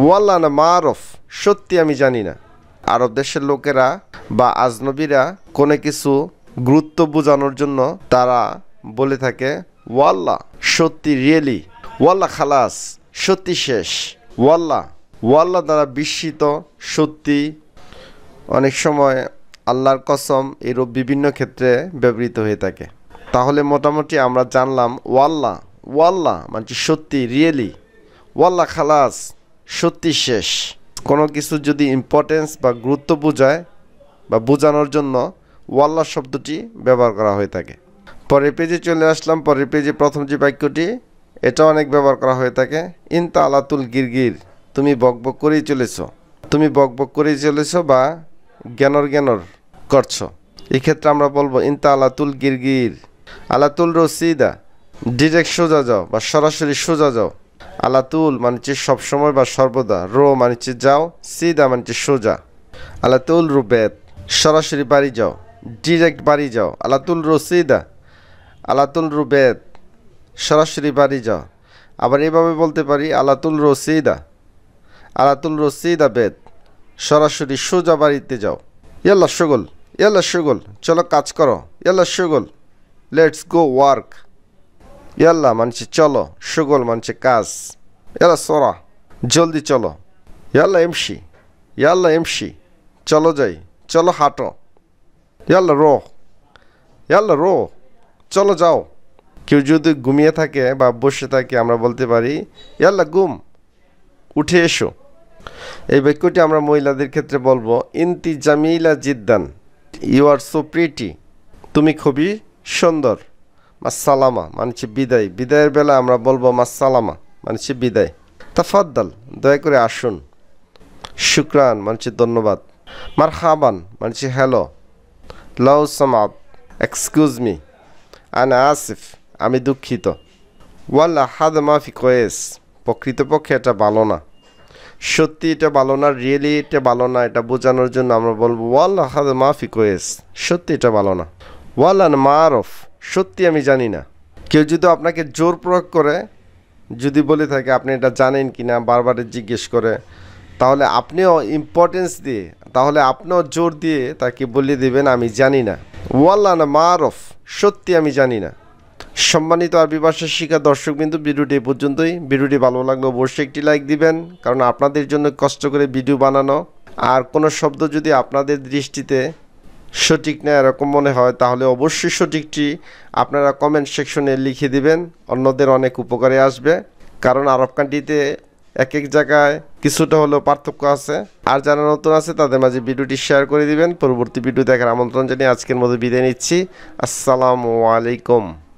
ওয়াল্লা না মারফ সত্যি আমি জানি না আরব দেশের লোকেরা বা আজনবীরা কোনো কিছু গুরুত্ব বোঝানোর জন্য তারা বলে থাকে ওয়াল্লা সত্যি রিয়েলি ওয়াল্লা খালাস সত্যি শেষ ওয়াল্লা ওয়াল্লা দ্বারা বিস্মিত সত্যি অনেক সময় আল্লাহর কসম এরূপ বিভিন্ন ক্ষেত্রে ব্যবহৃত হয়ে থাকে তাহলে মোটামুটি আমরা জানলাম ওয়াল্লা ওয়াল্লা মানে সত্যি রিয়েলি ওয়াল্লা খালাস সত্যি শেষ কোনো কিছু যদি ইম্পর্টেন্স বা গুরুত্ব বোঝায় বা বোঝানোর জন্য ওয়াল্লা শব্দটি ব্যবহার করা হয়ে থাকে পরের পেজে চলে আসলাম পরের পেজে প্রথম যে বাক্যটি এটা অনেক ব্যবহার করা হয়ে থাকে ইনতা আলাতুল গিরগির তুমি বকবক করেই চলেছ তুমি বকবক করেই চলেছ বা জ্ঞানর জ্ঞানর করছ এক্ষেত্রে আমরা বলবো ইনতা আলাতুল গিরগির আলাতুল রসিদা ডিরেক্ট সোজা যাও বা সরাসরি সোজা যাও আলাতুল মানে হচ্ছে সবসময় বা সর্বদা রো মানে হচ্ছে যাও সিদা মানে হচ্ছে সোজা আলাতুল রুবেদ সরাসরি বাড়ি যাও ডিরেক্ট বাড়ি যাও আলাতুল রসিদা আলাতুল রুবেদ সরাসরি বাড়ি যাও আবার এভাবে বলতে পারি আলাতুল রসিদা আলাতুল সিদা বেদ সরাসরি সোজা বাড়িতে যাও ইয়াল্লা সুগল ইয়াল্লা সুগল চলো কাজ করো ইয়াল্লা সুগল লেটস গো ওয়ার্ক ইয়াল্লা মানছে চলো সুগল মানছে কাজ ইয়ালা সরা জলদি চলো ইয়াল্লা এমসি ইয়াল্লা এমসি চলো যাই চলো হাঁটো ইয়াল্লা রো ইয়াল্লা রো চলো যাও কেউ যদি ঘুমিয়ে থাকে বা বসে থাকে আমরা বলতে পারি ইয়াল্লা গুম উঠে এসো এই বাক্যটি আমরা মহিলাদের ক্ষেত্রে বলবো ইন্তি জামিলা জিদ্দান ইউ আর সো প্রিটি তুমি খুবই সুন্দর মাসালামা মানছি বিদায় বিদায়ের বেলা আমরা বলবো মাসালামা মানছি বিদায় তাফাদ্দাল দয়া করে আসুন শুক্রান মানছি ধন্যবাদ মার মানে মানছি হ্যালো লাউ সামাব এক্সকিউজ মি আনা আসিফ আমি দুঃখিত ওয়াল্লা হাদ মাফি কয়েস প্রকৃতপক্ষে এটা ভালো না সত্যি এটা ভালো না রিয়েলি এটা ভালো না এটা বোঝানোর জন্য আমরা বলবো ওয়াল্লা হাদ মাফি কয়েস সত্যি এটা ভালো না ওয়াল্লান মারফ সত্যি আমি জানি না কেউ যদি আপনাকে জোর প্রয়োগ করে যদি বলে থাকে আপনি এটা জানেন কি না বারবার জিজ্ঞেস করে তাহলে আপনিও ইম্পর্টেন্স দিয়ে তাহলে আপনিও জোর দিয়ে তাকে বলে দেবেন আমি জানি না ওয়াল্লা না মারফ সত্যি আমি জানি না সম্মানিত আর ভাষা শিক্ষা বিন্দু ভিডিওটি এ পর্যন্তই ভিডিওটি ভালো লাগলে অবশ্যই একটি লাইক দিবেন কারণ আপনাদের জন্য কষ্ট করে ভিডিও বানানো আর কোনো শব্দ যদি আপনাদের দৃষ্টিতে সঠিক না এরকম মনে হয় তাহলে অবশ্যই সঠিকটি আপনারা কমেন্ট সেকশনে লিখে দিবেন অন্যদের অনেক উপকারে আসবে কারণ আরব কান্ট্রিতে এক এক জায়গায় কিছুটা হলেও পার্থক্য আছে আর যারা নতুন আছে তাদের মাঝে ভিডিওটি শেয়ার করে দিবেন পরবর্তী ভিডিও দেখার আমন্ত্রণ জানিয়ে আজকের মতো বিদায় নিচ্ছি আসসালামু আলাইকুম